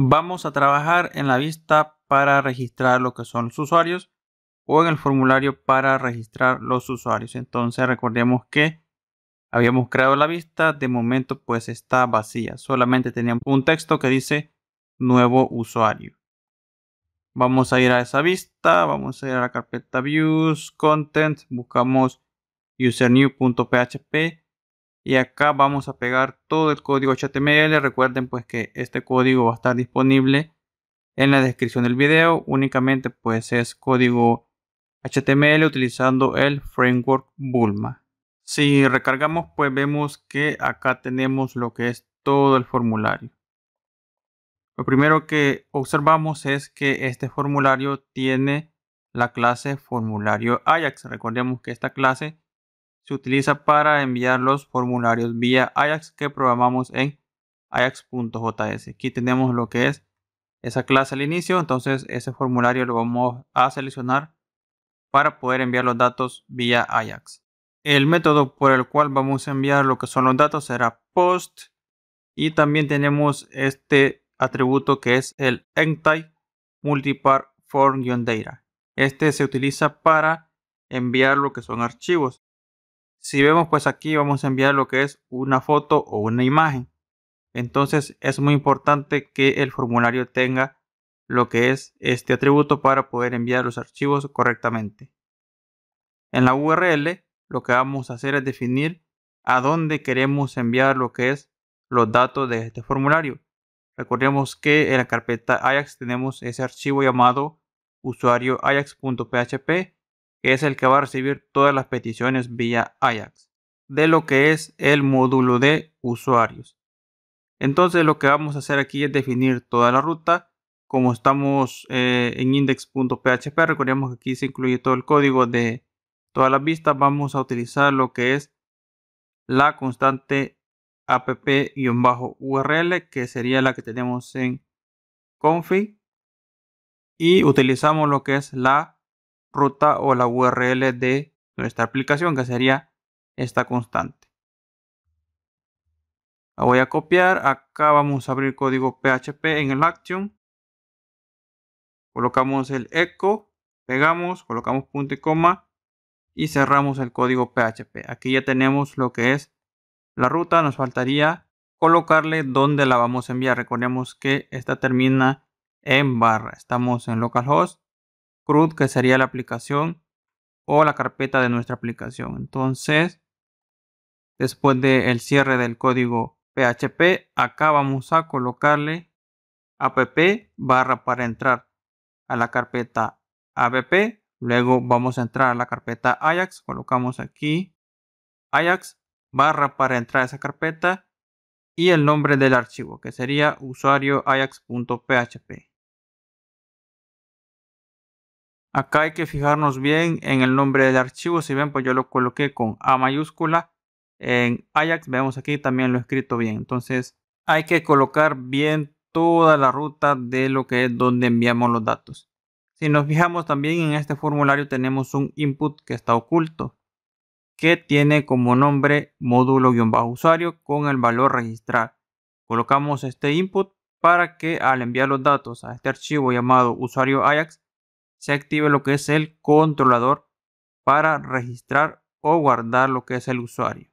vamos a trabajar en la vista para registrar lo que son los usuarios o en el formulario para registrar los usuarios. Entonces recordemos que habíamos creado la vista, de momento pues está vacía, solamente teníamos un texto que dice nuevo usuario. Vamos a ir a esa vista, vamos a ir a la carpeta views, content, buscamos usernew.php y acá vamos a pegar todo el código HTML. Recuerden pues que este código va a estar disponible en la descripción del video. Únicamente pues es código HTML utilizando el framework Bulma. Si recargamos pues vemos que acá tenemos lo que es todo el formulario. Lo primero que observamos es que este formulario tiene la clase formulario Ajax. Recordemos que esta clase se utiliza para enviar los formularios vía Ajax que programamos en ajax.js. Aquí tenemos lo que es esa clase al inicio, entonces ese formulario lo vamos a seleccionar para poder enviar los datos vía Ajax. El método por el cual vamos a enviar lo que son los datos será post y también tenemos este atributo que es el enctype Multipart form-data. Este se utiliza para enviar lo que son archivos. Si vemos pues aquí vamos a enviar lo que es una foto o una imagen. Entonces es muy importante que el formulario tenga lo que es este atributo para poder enviar los archivos correctamente. En la URL lo que vamos a hacer es definir a dónde queremos enviar lo que es los datos de este formulario. Recordemos que en la carpeta Ajax tenemos ese archivo llamado usuario ajax.php que es el que va a recibir todas las peticiones vía Ajax, de lo que es el módulo de usuarios. Entonces lo que vamos a hacer aquí es definir toda la ruta. Como estamos eh, en index.php, recordemos que aquí se incluye todo el código de todas las vistas. Vamos a utilizar lo que es la constante app-url, que sería la que tenemos en config. Y utilizamos lo que es la ruta o la URL de nuestra aplicación, que sería esta constante. La voy a copiar. Acá vamos a abrir código PHP en el action. Colocamos el echo, pegamos, colocamos punto y coma y cerramos el código PHP. Aquí ya tenemos lo que es la ruta. Nos faltaría colocarle dónde la vamos a enviar. Recordemos que esta termina en barra. Estamos en localhost CRUD, que sería la aplicación o la carpeta de nuestra aplicación. Entonces, después del cierre del código PHP, acá vamos a colocarle app barra para entrar a la carpeta app. Luego vamos a entrar a la carpeta Ajax. Colocamos aquí Ajax barra para entrar a esa carpeta y el nombre del archivo que sería usuario ajax.php. Acá hay que fijarnos bien en el nombre del archivo. Si ven, pues yo lo coloqué con A mayúscula. En Ajax, vemos aquí también lo escrito bien. Entonces, hay que colocar bien toda la ruta de lo que es donde enviamos los datos. Si nos fijamos también en este formulario tenemos un input que está oculto, que tiene como nombre módulo-usuario con el valor registrar. Colocamos este input para que al enviar los datos a este archivo llamado usuario Ajax, se active lo que es el controlador para registrar o guardar lo que es el usuario.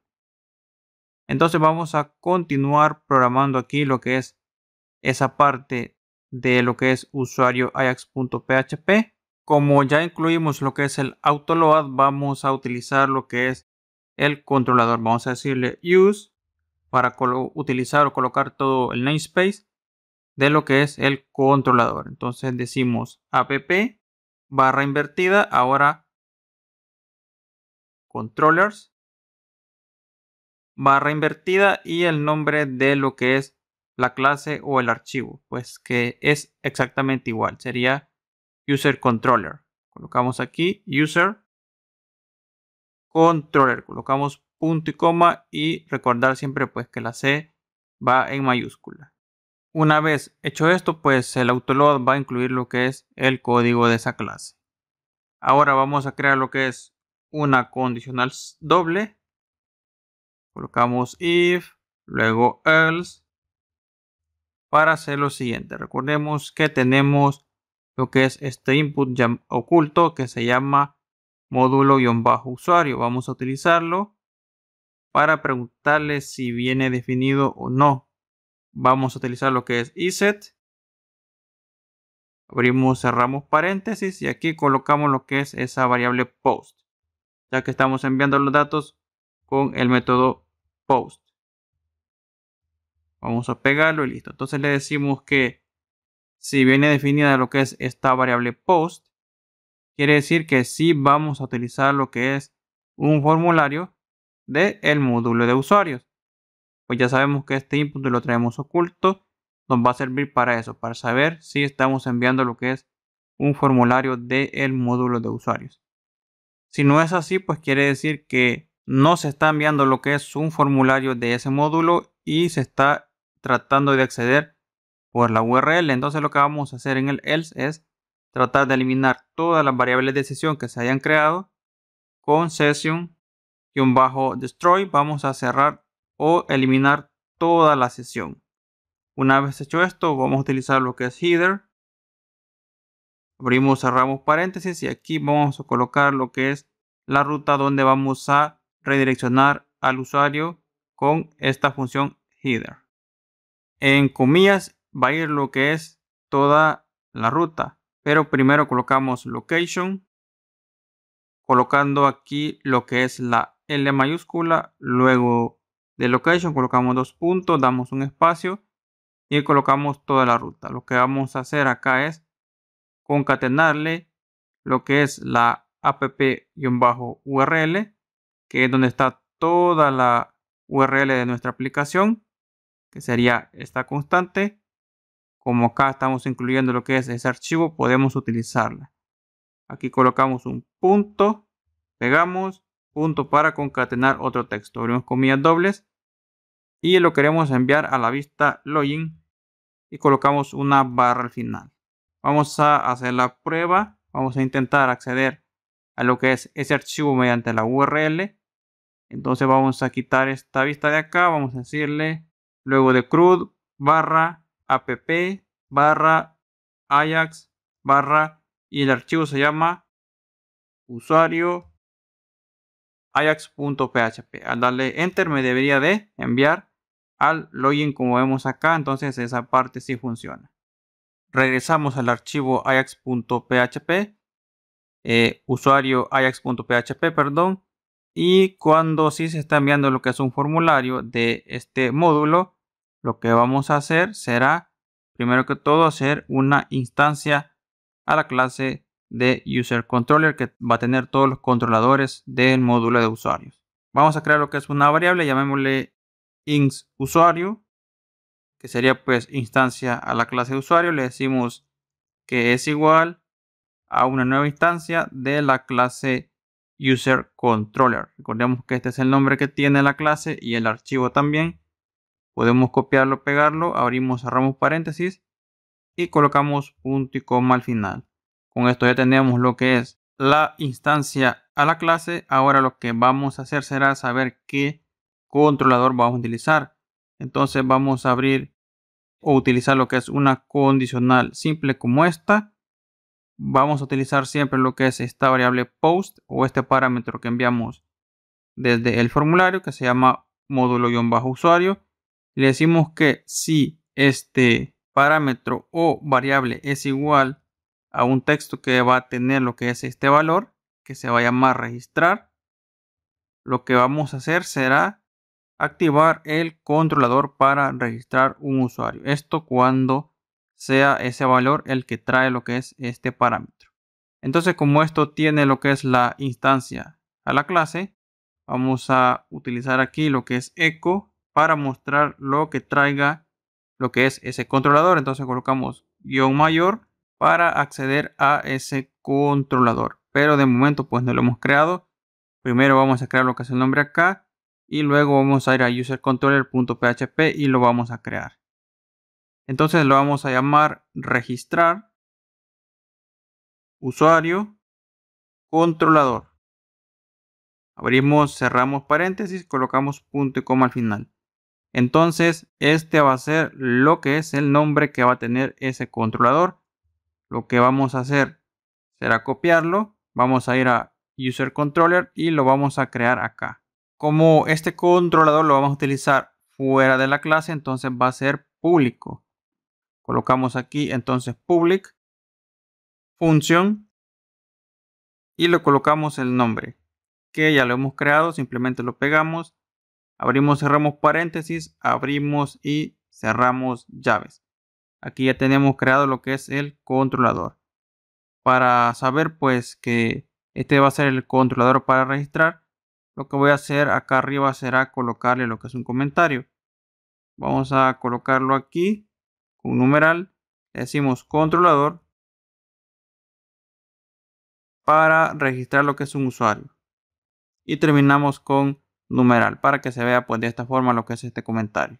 Entonces vamos a continuar programando aquí lo que es esa parte de lo que es usuario ajax.php. Como ya incluimos lo que es el autoload, vamos a utilizar lo que es el controlador. Vamos a decirle use para utilizar o colocar todo el namespace de lo que es el controlador. Entonces decimos app barra invertida, ahora controllers, barra invertida y el nombre de lo que es la clase o el archivo, pues que es exactamente igual, sería user controller. Colocamos aquí user controller, colocamos punto y coma y recordar siempre pues que la C va en mayúscula. Una vez hecho esto, pues el autoload va a incluir lo que es el código de esa clase. Ahora vamos a crear lo que es una condicional doble. Colocamos if, luego else, para hacer lo siguiente. Recordemos que tenemos lo que es este input oculto que se llama módulo-usuario. Vamos a utilizarlo para preguntarle si viene definido o no vamos a utilizar lo que es iset. Abrimos, cerramos paréntesis y aquí colocamos lo que es esa variable post, ya que estamos enviando los datos con el método post. Vamos a pegarlo y listo. Entonces le decimos que si viene definida lo que es esta variable post, quiere decir que si vamos a utilizar lo que es un formulario del el módulo de usuarios pues ya sabemos que este input lo traemos oculto, nos va a servir para eso, para saber si estamos enviando lo que es un formulario del módulo de usuarios. Si no es así, pues quiere decir que no se está enviando lo que es un formulario de ese módulo y se está tratando de acceder por la URL. Entonces lo que vamos a hacer en el else es tratar de eliminar todas las variables de sesión que se hayan creado con session-destroy. Vamos a cerrar o eliminar toda la sesión. Una vez hecho esto, vamos a utilizar lo que es header. Abrimos, cerramos paréntesis y aquí vamos a colocar lo que es la ruta donde vamos a redireccionar al usuario con esta función header. En comillas va a ir lo que es toda la ruta, pero primero colocamos location, colocando aquí lo que es la L mayúscula, luego de location, colocamos dos puntos, damos un espacio y colocamos toda la ruta. Lo que vamos a hacer acá es concatenarle lo que es la app-url, que es donde está toda la URL de nuestra aplicación, que sería esta constante. Como acá estamos incluyendo lo que es ese archivo, podemos utilizarla. Aquí colocamos un punto, pegamos punto para concatenar otro texto. Abrimos comillas dobles y lo queremos enviar a la vista login y colocamos una barra al final. Vamos a hacer la prueba, vamos a intentar acceder a lo que es ese archivo mediante la URL. Entonces vamos a quitar esta vista de acá, vamos a decirle luego de CRUD barra app barra Ajax barra y el archivo se llama usuario ajax.php. Al darle enter me debería de enviar al login como vemos acá, entonces esa parte sí funciona. Regresamos al archivo ajax.php, eh, usuario ajax.php, perdón, y cuando sí se está enviando lo que es un formulario de este módulo, lo que vamos a hacer será, primero que todo, hacer una instancia a la clase de user controller que va a tener todos los controladores del módulo de usuarios. Vamos a crear lo que es una variable, llamémosle ins usuario, que sería pues instancia a la clase de usuario. Le decimos que es igual a una nueva instancia de la clase user controller. Recordemos que este es el nombre que tiene la clase y el archivo también. Podemos copiarlo, pegarlo, abrimos, cerramos paréntesis y colocamos punto y coma al final. Con esto ya tenemos lo que es la instancia a la clase. Ahora lo que vamos a hacer será saber qué controlador vamos a utilizar. Entonces vamos a abrir o utilizar lo que es una condicional simple como esta. Vamos a utilizar siempre lo que es esta variable post o este parámetro que enviamos desde el formulario que se llama módulo-usuario. Le decimos que si este parámetro o variable es igual a un texto que va a tener lo que es este valor, que se va a llamar registrar. Lo que vamos a hacer será activar el controlador para registrar un usuario. Esto cuando sea ese valor el que trae lo que es este parámetro. Entonces como esto tiene lo que es la instancia a la clase, vamos a utilizar aquí lo que es echo para mostrar lo que traiga lo que es ese controlador. Entonces colocamos guión mayor para acceder a ese controlador. Pero de momento pues no lo hemos creado. Primero vamos a crear lo que es el nombre acá y luego vamos a ir a usercontroller.php y lo vamos a crear. Entonces lo vamos a llamar registrar usuario controlador. Abrimos, cerramos paréntesis, colocamos punto y coma al final. Entonces este va a ser lo que es el nombre que va a tener ese controlador lo que vamos a hacer será copiarlo. Vamos a ir a User Controller y lo vamos a crear acá. Como este controlador lo vamos a utilizar fuera de la clase, entonces va a ser público. Colocamos aquí entonces public, función y le colocamos el nombre que ya lo hemos creado, simplemente lo pegamos, abrimos, cerramos paréntesis, abrimos y cerramos llaves. Aquí ya tenemos creado lo que es el controlador. Para saber pues que este va a ser el controlador para registrar, lo que voy a hacer acá arriba será colocarle lo que es un comentario. Vamos a colocarlo aquí con numeral, decimos controlador para registrar lo que es un usuario. Y terminamos con numeral para que se vea pues de esta forma lo que es este comentario.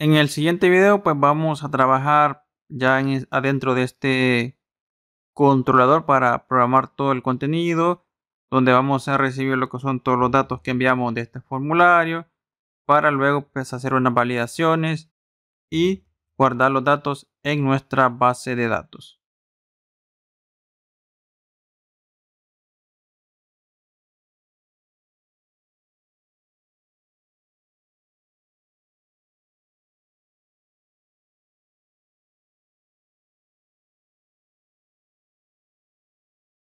En el siguiente video pues vamos a trabajar ya adentro de este controlador para programar todo el contenido donde vamos a recibir lo que son todos los datos que enviamos de este formulario para luego pues, hacer unas validaciones y guardar los datos en nuestra base de datos.